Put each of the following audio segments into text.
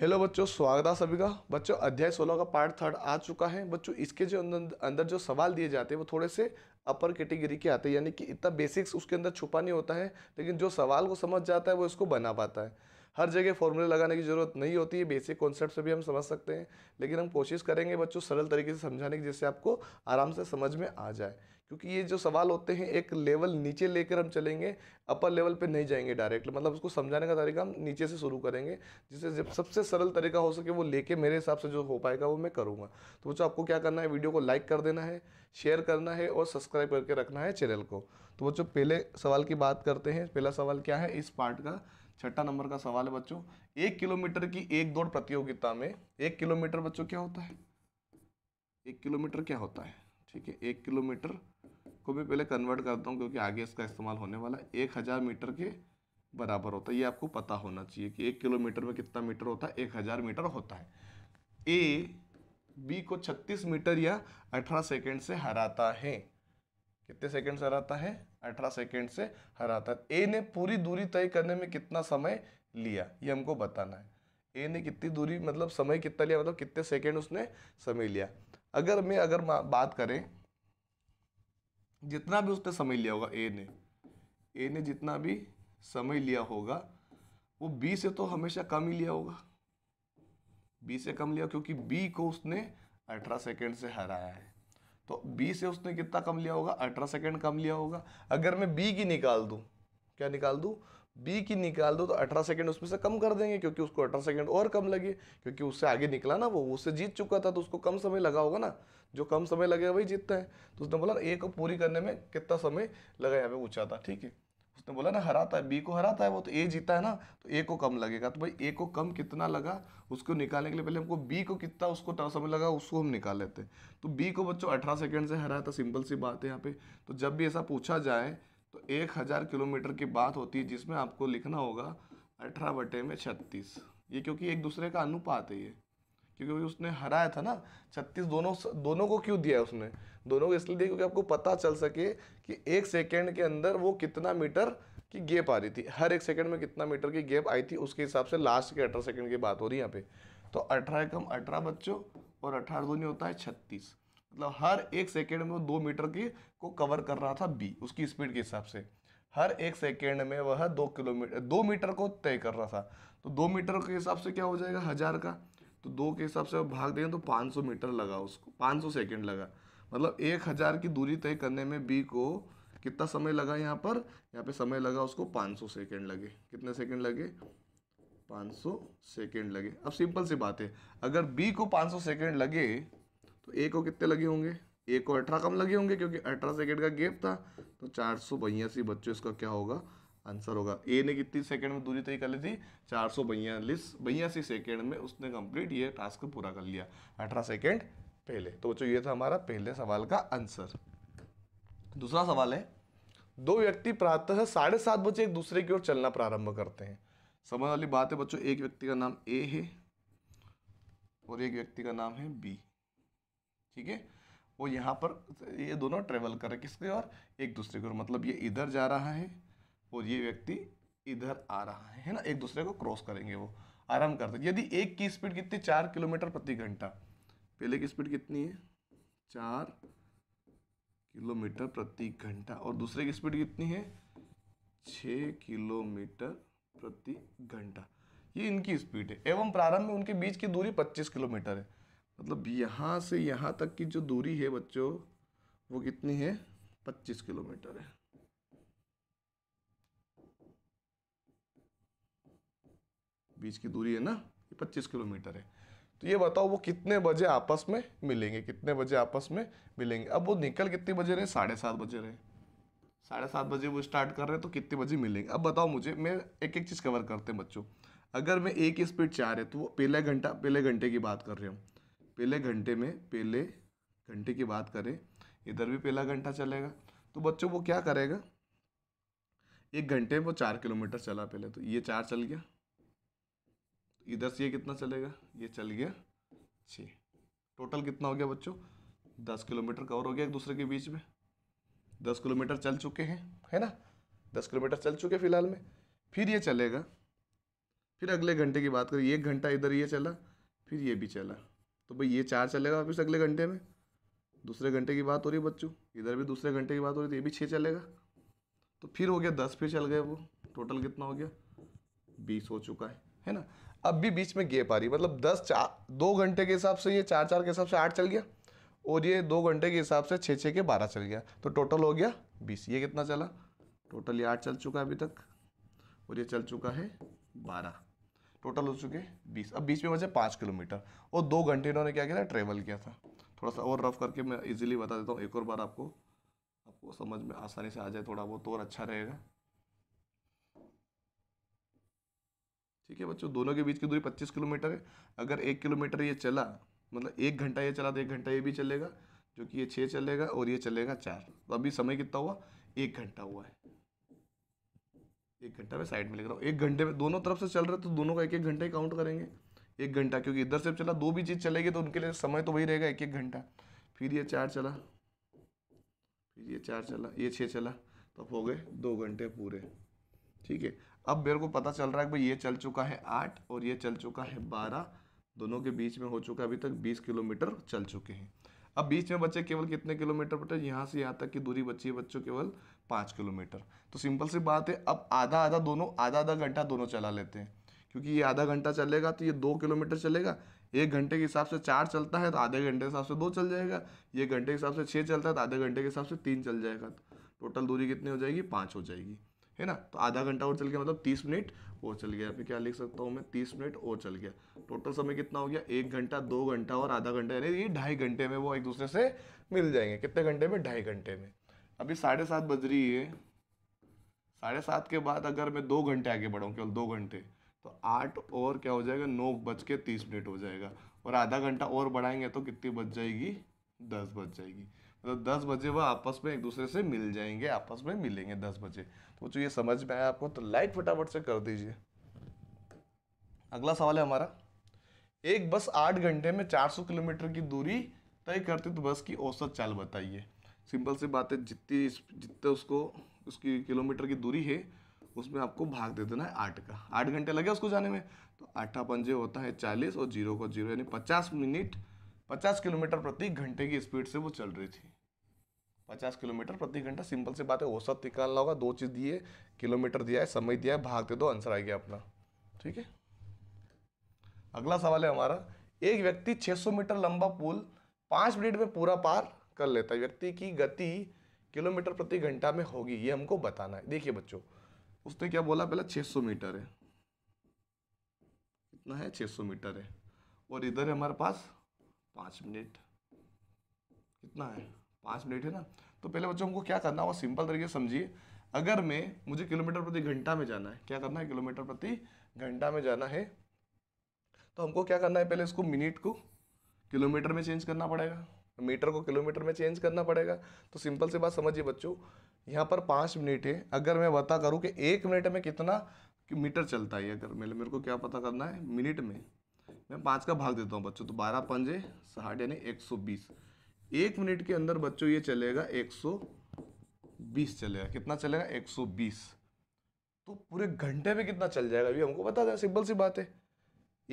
hello बच्चों स्वागत है सभी का बच्चों अध्याय सोलह का पार्ट थर्ड आ चुका है बच्चों इसके जो अंदर जो सवाल दिए जाते हैं वो थोड़े से अपर कैटेगरी के आते हैं यानी कि इतना बेसिक्स उसके अंदर छुपा नहीं होता है लेकिन जो सवाल को समझ जाता है वो इसको बना पाता है हर जगह फॉर्मूले लगाने की ज़रूरत नहीं होती है बेसिक कॉन्सेप्ट भी हम समझ सकते हैं लेकिन हम कोशिश करेंगे बच्चों सरल तरीके से समझाने की जिससे आपको आराम से समझ में आ जाए क्योंकि ये जो सवाल होते हैं एक लेवल नीचे लेकर हम चलेंगे अपर लेवल पे नहीं जाएंगे डायरेक्ट मतलब उसको समझाने का तरीका हम नीचे से शुरू करेंगे जिससे जब सबसे सरल तरीका हो सके वो लेके मेरे हिसाब से जो हो पाएगा वो मैं करूँगा तो बच्चों आपको क्या करना है वीडियो को लाइक कर देना है शेयर करना है और सब्सक्राइब करके रखना है चैनल को तो बच्चों पहले सवाल की बात करते हैं पहला सवाल क्या है इस पार्ट का छठा नंबर का सवाल है बच्चों एक किलोमीटर की एक दौड़ प्रतियोगिता में एक किलोमीटर बच्चों क्या होता है एक किलोमीटर क्या होता है ठीक है एक किलोमीटर को भी पहले कन्वर्ट करता हूँ क्योंकि आगे इसका इस्तेमाल होने वाला है एक हज़ार मीटर के बराबर होता है ये आपको पता होना चाहिए कि एक किलोमीटर में कितना मीटर होता है एक हज़ार मीटर होता है ए बी को छत्तीस मीटर या अठारह सेकेंड से हराता है कितने सेकेंड से हराता है अठारह सेकेंड से हराता है ए ने पूरी दूरी तय करने में कितना समय लिया ये हमको बताना है ए ने कितनी दूरी मतलब समय कितना लिया मतलब कितने सेकेंड उसने समय लिया अगर मैं अगर बात करें जितना भी उसने समय लिया होगा ए ने ए ने जितना भी समय लिया होगा वो बी से तो हमेशा कम ही लिया होगा बी से कम लिया क्योंकि बी को उसने अठारह सेकेंड से हराया है तो बी से उसने कितना कम लिया होगा अठारह सेकेंड कम लिया होगा अगर मैं बी की निकाल दूँ क्या निकाल दूँ बी की निकाल दो तो अठारह सेकंड उसमें से कम कर देंगे क्योंकि उसको अठारह सेकंड और कम लगे क्योंकि उससे आगे निकला ना वो उससे जीत चुका था तो उसको कम समय लगा होगा ना जो कम समय लगेगा वही जीतता है तो उसने बोला ए को पूरी करने में कितना समय लगा यहाँ पे पूछा था ठीक है उसने बोला ना हराता है बी को हराता है वो तो ए जीता है ना तो ए को कम लगेगा तो भाई ए को कम कितना लगा उसको निकालने के लिए पहले हमको बी को कितना उसको समय लगा उसको हम निकाल लेते हैं तो बी को बच्चों अठारह सेकेंड से हराया था सिंपल सी बात है यहाँ पे तो जब भी ऐसा पूछा जाए तो एक हज़ार किलोमीटर की बात होती है जिसमें आपको लिखना होगा अठारह बटे में छत्तीस ये क्योंकि एक दूसरे का अनुपात है ये क्योंकि उसने हराया था ना छत्तीस दोनों दोनों को क्यों दिया उसने दोनों को इसलिए दिया क्योंकि आपको पता चल सके कि एक सेकेंड के अंदर वो कितना मीटर की गेप आ रही थी हर एक सेकेंड में कितना मीटर की गेप आई थी उसके हिसाब से लास्ट के अठारह सेकेंड की बात हो रही है यहाँ पे तो अठारह कम अठारह बच्चों और अठारह दोनों होता है छत्तीस मतलब हर एक सेकेंड में वो दो मीटर की को कवर कर रहा था बी उसकी स्पीड के हिसाब से हर एक सेकेंड में वह दो किलोमीटर दो मीटर को तय कर रहा था तो दो मीटर के हिसाब से क्या हो जाएगा हज़ार का तो दो के हिसाब से आप भाग देंगे तो 500 मीटर लगा उसको 500 सेकंड लगा मतलब एक हज़ार की दूरी तय करने में बी को कितना समय लगा यहाँ पर यहाँ पे समय लगा उसको 500 सेकंड लगे कितने सेकंड लगे 500 सेकंड लगे अब सिंपल सी बात है अगर बी को 500 सेकंड लगे तो ए को कितने लगे होंगे ए को अठारह कम लगे होंगे क्योंकि अठारह सेकेंड का गेप था तो चार बच्चों इसका क्या होगा आंसर होगा ए ने कितनी सेकंड में दूरी तय कर ली थी चार सौ बयालीस बयासी सेकेंड में उसने कंप्लीट ये टास्क पूरा कर लिया अठारह सेकेंड पहले तो बच्चों ये था हमारा पहले सवाल का आंसर दूसरा सवाल है दो व्यक्ति प्रातः साढ़े सात बजे एक दूसरे की ओर चलना प्रारंभ करते हैं समझ वाली बात है बच्चों एक व्यक्ति का नाम ए है और एक व्यक्ति का नाम है बी ठीक है वो यहाँ पर ये दोनों ट्रेवल कर रहे किसके और एक दूसरे की ओर मतलब ये इधर जा रहा है और ये व्यक्ति इधर आ रहा है है ना एक दूसरे को क्रॉस करेंगे वो आराम करते यदि एक की स्पीड कितनी चार किलोमीटर प्रति घंटा पहले की स्पीड कितनी है चार किलोमीटर प्रति घंटा और दूसरे की स्पीड कितनी है छ किलोमीटर प्रति घंटा ये इनकी स्पीड है एवं प्रारंभ में उनके बीच की दूरी पच्चीस किलोमीटर है मतलब यहाँ से यहाँ तक की जो दूरी है बच्चों वो कितनी है पच्चीस किलोमीटर है बीच की दूरी है ना ये पच्चीस किलोमीटर है तो ये बताओ वो कितने बजे आपस में मिलेंगे कितने बजे आपस में मिलेंगे अब वो निकल कितने बजे रहे साढ़े सात बजे रहे साढ़े सात बजे वो स्टार्ट कर रहे हैं तो कितने बजे मिलेंगे अब बताओ मुझे मैं एक एक चीज़ कवर करते हैं बच्चों अगर मैं एक ही स्पीड चाह रहे तो वो पहले घंटा पहले घंटे की बात कर रहे हूँ पहले घंटे में पहले घंटे की बात करें इधर भी पहला घंटा चलेगा तो बच्चों वो क्या करेगा एक घंटे में वो चार किलोमीटर चला पहले तो ये चार चल गया इधर से ये कितना चलेगा ये चल गया छः टोटल कितना हो गया बच्चों दस किलोमीटर कवर हो गया एक दूसरे के बीच में दस किलोमीटर चल चुके हैं है ना दस किलोमीटर चल चुके फिलहाल में फिर ये चलेगा फिर अगले घंटे की बात करें एक घंटा इधर ये चला फिर ये भी चला तो भाई ये चार चलेगा वापस अगले घंटे में दूसरे घंटे की बात हो रही है बच्चों इधर भी दूसरे घंटे की बात हो रही है तो ये भी छः चलेगा तो फिर हो गया दस फिर चल गए वो टोटल कितना हो गया बीस हो चुका है है ना अब भी बीच में गेप आ रही मतलब दस चार दो घंटे के हिसाब से ये चार चार के हिसाब से आठ चल गया और ये दो घंटे के हिसाब से छः छः के बारह चल गया तो टोटल हो गया बीस ये कितना चला टोटल ये आठ चल चुका है अभी तक और ये चल चुका है बारह टोटल हो चुके बीस अब बीच में बचे पाँच किलोमीटर और दो घंटे इन्होंने क्या किया ट्रेवल किया था थोड़ा सा और रफ करके मैं इजीली बता देता हूँ एक और बार आपको आपको समझ में आसानी से आ जाए थोड़ा बहुत तो और अच्छा रहेगा ठीक है बच्चों दोनों के बीच की दूरी पच्चीस किलोमीटर है अगर एक किलोमीटर ये चला मतलब एक घंटा ये चला तो एक घंटा ये भी चलेगा जो कि ये छः चलेगा और ये चलेगा चार तो अभी समय कितना हुआ एक घंटा हुआ है एक घंटा में साइड में लिख रहा हूँ एक घंटे में दोनों तरफ से चल रहा है तो दोनों का एक एक घंटा ही काउंट करेंगे एक घंटा क्योंकि इधर से चला दो भी चीज़ चलेगी तो उनके लिए समय तो वही रहेगा एक एक घंटा फिर ये चार चला फिर ये चार चला ये छः चला तो हो गए दो घंटे पूरे ठीक है अब मेरे को पता चल रहा है भाई ये चल चुका है आठ और ये चल चुका है बारह दोनों के बीच में हो चुका अभी तक बीस किलोमीटर चल चुके हैं अब बीच में बच्चे केवल कितने किलोमीटर बटे यहाँ से यहाँ तक की दूरी बची है बच्चों केवल पाँच किलोमीटर तो सिंपल सी बात है अब आधा आधा दोनों आधा आधा घंटा दोनों चला लेते हैं क्योंकि ये आधा घंटा चलेगा तो ये दो किलोमीटर चलेगा एक घंटे के हिसाब से चार चलता है तो आधे घंटे के हिसाब से दो चल जाएगा ये घंटे के हिसाब से छः चलता है तो आधे घंटे के हिसाब से तीन चल जाएगा टोटल दूरी कितनी हो जाएगी पाँच हो जाएगी है ना तो आधा घंटा और चल गया मतलब तीस मिनट और चल गया फिर क्या लिख सकता हूँ मैं तीस मिनट और चल गया टोटल समय कितना हो गया एक घंटा दो घंटा और आधा घंटा यानी ये ढाई घंटे में वो एक दूसरे से मिल जाएंगे कितने घंटे में ढाई घंटे में अभी साढ़े सात बज रही है साढ़े सात के बाद अगर मैं दो घंटे आगे बढ़ाऊँ केवल दो घंटे तो आठ और क्या हो जाएगा नौ बज के तीस मिनट हो जाएगा और आधा घंटा और बढ़ाएंगे तो कितनी बच जाएगी दस बज जाएगी तो दस बजे वह आपस में एक दूसरे से मिल जाएंगे आपस में मिलेंगे दस बजे तो जो ये समझ में आया आपको तो लाइक फटाफट से कर दीजिए अगला सवाल है हमारा एक बस आठ घंटे में चार सौ किलोमीटर की दूरी तय करती तो बस की औसत चाल बताइए सिंपल सी बात है जितनी जितने उसको उसकी किलोमीटर की दूरी है उसमें आपको भाग दे देना है आठ का आठ घंटे लगे उसको जाने में तो आठा पंजे होता है चालीस और जीरो को जीरो यानी पचास मिनट पचास किलोमीटर प्रति घंटे की स्पीड से वो चल रही थी पचास किलोमीटर प्रति घंटा सिंपल से बात है औसत निकालना होगा दो चीज़ दिए किलोमीटर दिया है समय दिया है भाग दे दो आंसर आ गया अपना ठीक है अगला सवाल है हमारा एक व्यक्ति 600 मीटर लंबा पुल पाँच मिनट में पूरा पार कर लेता है व्यक्ति की गति किलोमीटर प्रति घंटा में होगी ये हमको बताना है देखिए बच्चों उसने क्या बोला पहला 600 मीटर है कितना है 600 मीटर है और इधर है हमारे पास पाँच मिनट कितना है पाँच मिनट है ना तो पहले बच्चों हमको क्या करना होगा सिंपल तरीके से समझिए अगर मैं मुझे किलोमीटर प्रति घंटा में जाना है क्या करना है किलोमीटर प्रति घंटा में जाना है तो हमको क्या करना है पहले इसको मिनट को किलोमीटर में चेंज करना पड़ेगा मीटर को किलोमीटर में चेंज करना पड़ेगा तो सिंपल से बात समझिए बच्चों यहाँ पर पाँच मिनट है अगर मैं पता करूँ कि एक मिनट में कितना मीटर चलता है अगर मेरे मेरे को क्या पता करना है मिनट में मैं पाँच का भाग देता हूँ बच्चों तो बारह पंजे साठ यानी एक सौ बीस एक मिनट के अंदर बच्चों ये चलेगा एक सौ बीस चलेगा कितना चलेगा एक सौ बीस तो पूरे घंटे में कितना चल जाएगा अभी हमको बता दें सिंपल सी बात है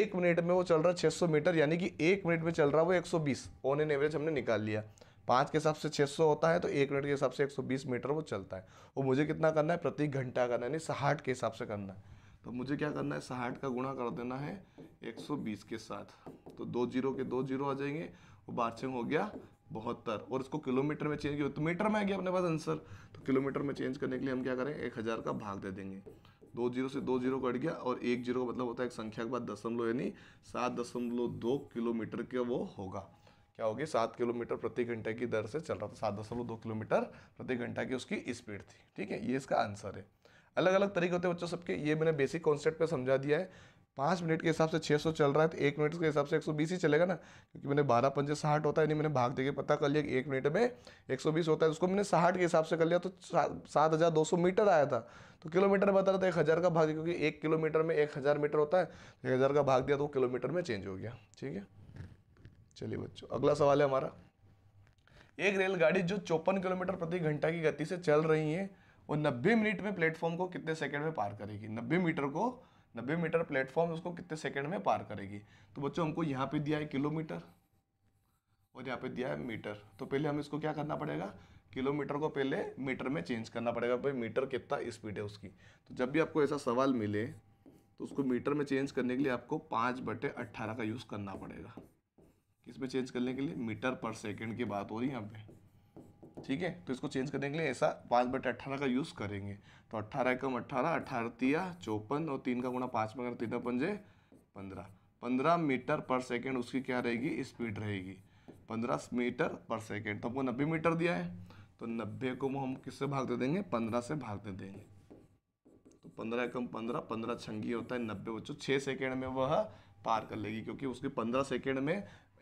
एक मिनट में वो चल रहा है छः सौ मीटर यानी कि एक मिनट में चल रहा वो एक सौ बीस ऑन एन एवरेज हमने निकाल लिया पाँच के हिसाब से छः सौ होता है तो एक मिनट के हिसाब से एक सौ बीस मीटर वो चलता है वो मुझे कितना करना है प्रति घंटा करना है यानी साठ के हिसाब से करना है तो मुझे क्या करना है साठ का गुणा कर देना है 120 के साथ तो दो जीरो के दो जीरो आ जाएंगे और बारछंग हो गया बहत्तर और इसको किलोमीटर में चेंज किया तो मीटर में आ गया अपने पास आंसर तो किलोमीटर में चेंज करने के लिए हम क्या करें एक हज़ार का भाग दे देंगे दो जीरो से दो जीरो कट गया और एक जीरो का मतलब होता है एक संख्या के बाद दशमलव यानी सात दशमलव दो किलोमीटर का वो होगा क्या होगी सात किलोमीटर प्रति घंटे की दर से चल रहा था सात दशमलव दो किलोमीटर प्रति घंटा की उसकी स्पीड थी ठीक है ये इसका आंसर है अलग अलग तरीके होते हैं बच्चों सबके ये मैंने बेसिक कॉन्सेप्ट पे समझा दिया है पाँच मिनट के हिसाब से छः चल रहा है तो एक मिनट के हिसाब से एक ही चलेगा ना क्योंकि मैंने बारह पंजे साठ होता है नहीं मैंने भाग देके पता कर लिया कि एक मिनट में एक होता है उसको मैंने साठ के हिसाब से कर लिया तो सात हज़ार दो सौ मीटर आया था तो किलोमीटर बता रहा था एक हज़ार का भाग क्योंकि एक किलोमीटर में एक हज़ार मीटर होता है एक हज़ार का भाग दिया तो किलोमीटर में चेंज हो गया ठीक है चलिए बच्चों अगला सवाल है हमारा एक रेलगाड़ी जो चौपन किलोमीटर प्रति घंटा की गति से चल रही है और 90 मिनट में प्लेटफॉर्म को कितने सेकंड में पार करेगी 90 मीटर को 90 मीटर प्लेटफॉर्म उसको कितने सेकंड में पार करेगी तो बच्चों हमको यहाँ पे दिया है किलोमीटर और यहाँ पे दिया है मीटर तो पहले हम इसको क्या करना पड़ेगा किलोमीटर को पहले मीटर में चेंज करना पड़ेगा भाई मीटर कितना स्पीड है उसकी तो जब भी आपको ऐसा सवाल मिले तो उसको मीटर में चेंज करने के लिए आपको पाँच बटे अट्ठारह का यूज़ करना पड़ेगा किस में चेंज करने के लिए मीटर पर सेकेंड की बात हो रही है यहाँ पर ठीक है तो इसको चेंज करने के लिए ऐसा पाँच बटे अट्ठारह का यूज़ करेंगे तो अट्ठारह एकम अट्ठारह अट्ठारह तिया चौपन और तीन का गुणा पाँच में अगर तीन पंजे पंद्रह पंद्रह मीटर पर सेकेंड उसकी क्या रहेगी स्पीड रहेगी पंद्रह मीटर पर सेकेंड तो हमको नब्बे मीटर दिया है तो नब्बे को हम किससे भाग दे देंगे पंद्रह से भाग दे देंगे तो पंद्रह एकम पंद्रह पंद्रह छंगी होता है नब्बे बच्चों छः सेकेंड में वह पार कर लेगी क्योंकि उसके पंद्रह सेकेंड में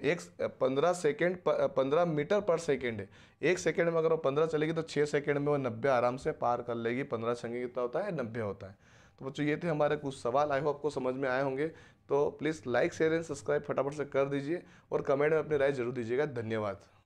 एक पंद्रह सेकेंड पंद्रह मीटर पर सेकेंड है एक सेकेंड में अगर वो पंद्रह चलेगी तो छः सेकेंड में वो नब्बे आराम से पार कर लेगी पंद्रह सेकेंड कितना होता है नब्बे होता है तो बच्चों ये थे हमारे कुछ सवाल आए हो आपको समझ में आए होंगे तो please like share and subscribe फटाफट से कर दीजिए और कमेंट में अपनी राय जरूर दीजिएगा धन्यवाद